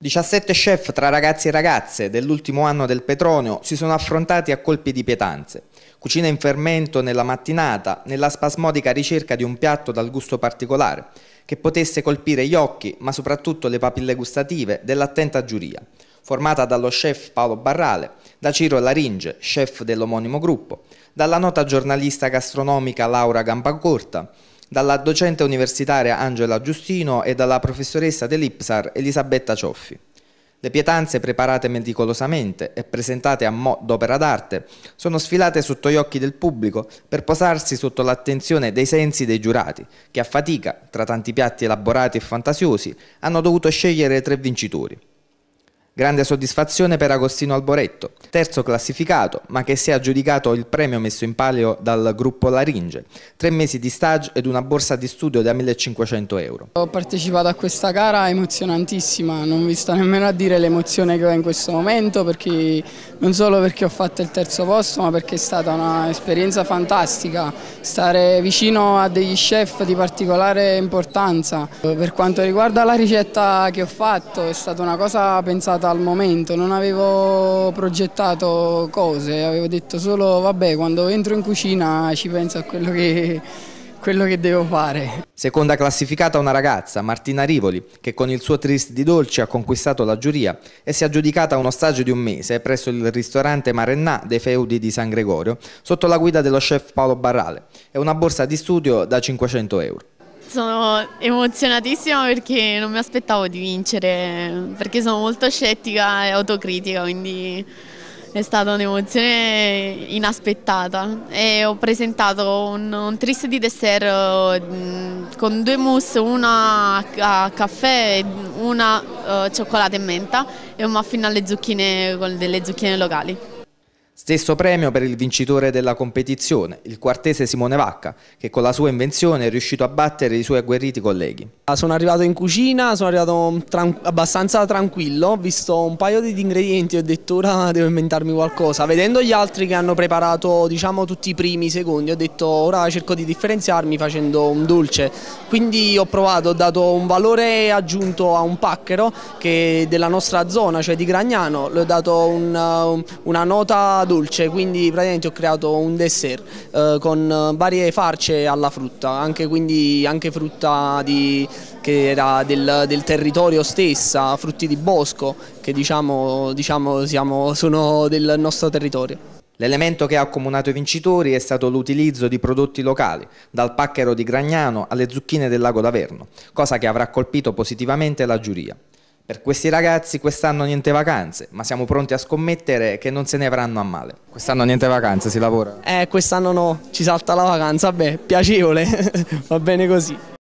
17 chef tra ragazzi e ragazze dell'ultimo anno del Petronio si sono affrontati a colpi di pietanze. Cucina in fermento nella mattinata, nella spasmodica ricerca di un piatto dal gusto particolare, che potesse colpire gli occhi, ma soprattutto le papille gustative dell'attenta giuria, formata dallo chef Paolo Barrale, da Ciro Laringe, chef dell'omonimo gruppo, dalla nota giornalista gastronomica Laura Gampacorta, dalla docente universitaria Angela Giustino e dalla professoressa dell'Ipsar Elisabetta Cioffi. Le pietanze preparate meticolosamente e presentate a mo' d'opera d'arte sono sfilate sotto gli occhi del pubblico per posarsi sotto l'attenzione dei sensi dei giurati, che a fatica, tra tanti piatti elaborati e fantasiosi, hanno dovuto scegliere tre vincitori. Grande soddisfazione per Agostino Alboretto, terzo classificato, ma che si è aggiudicato il premio messo in palio dal gruppo Laringe, tre mesi di stage ed una borsa di studio da 1500 euro. Ho partecipato a questa gara emozionantissima, non vi sto nemmeno a dire l'emozione che ho in questo momento, perché, non solo perché ho fatto il terzo posto, ma perché è stata un'esperienza fantastica. Stare vicino a degli chef di particolare importanza. Per quanto riguarda la ricetta che ho fatto, è stata una cosa pensata al momento, non avevo progettato cose, avevo detto solo vabbè quando entro in cucina ci penso a quello che, quello che devo fare. Seconda classificata una ragazza, Martina Rivoli, che con il suo trist di dolci ha conquistato la giuria e si è aggiudicata uno stagio di un mese presso il ristorante Marennà dei Feudi di San Gregorio, sotto la guida dello chef Paolo Barrale, e una borsa di studio da 500 euro. Sono emozionatissima perché non mi aspettavo di vincere, perché sono molto scettica e autocritica, quindi è stata un'emozione inaspettata. E ho presentato un, un triste di dessert mm, con due mousse, una a caffè e una uh, eh, cioccolata e menta e un muffin alle zucchine con delle zucchine locali. Stesso premio per il vincitore della competizione, il quartese Simone Vacca, che con la sua invenzione è riuscito a battere i suoi agguerriti colleghi. Ah, sono arrivato in cucina, sono arrivato mm, tran abbastanza tranquillo, ho visto un paio di ingredienti e ho detto ora devo inventarmi qualcosa. Vedendo gli altri che hanno preparato diciamo, tutti i primi, i secondi, ho detto ora cerco di differenziarmi facendo un dolce. Quindi ho provato, ho dato un valore aggiunto a un pacchero che della nostra zona, cioè di Gragnano, le ho dato un, una nota dolce, quindi praticamente ho creato un dessert eh, con eh, varie farce alla frutta, anche, quindi, anche frutta di, che era del, del, territorio stessa, frutti di bosco che diciamo, diciamo siamo, sono del nostro territorio. L'elemento che ha accomunato i vincitori è stato l'utilizzo di prodotti locali, dal pacchero di Gragnano alle zucchine del lago d'Averno, cosa che avrà colpito positivamente la giuria. Per questi ragazzi quest'anno niente vacanze, ma siamo pronti a scommettere che non se ne avranno a male. Quest'anno niente vacanze, si lavora? Eh, quest'anno no, ci salta la vacanza, beh, piacevole, va bene così.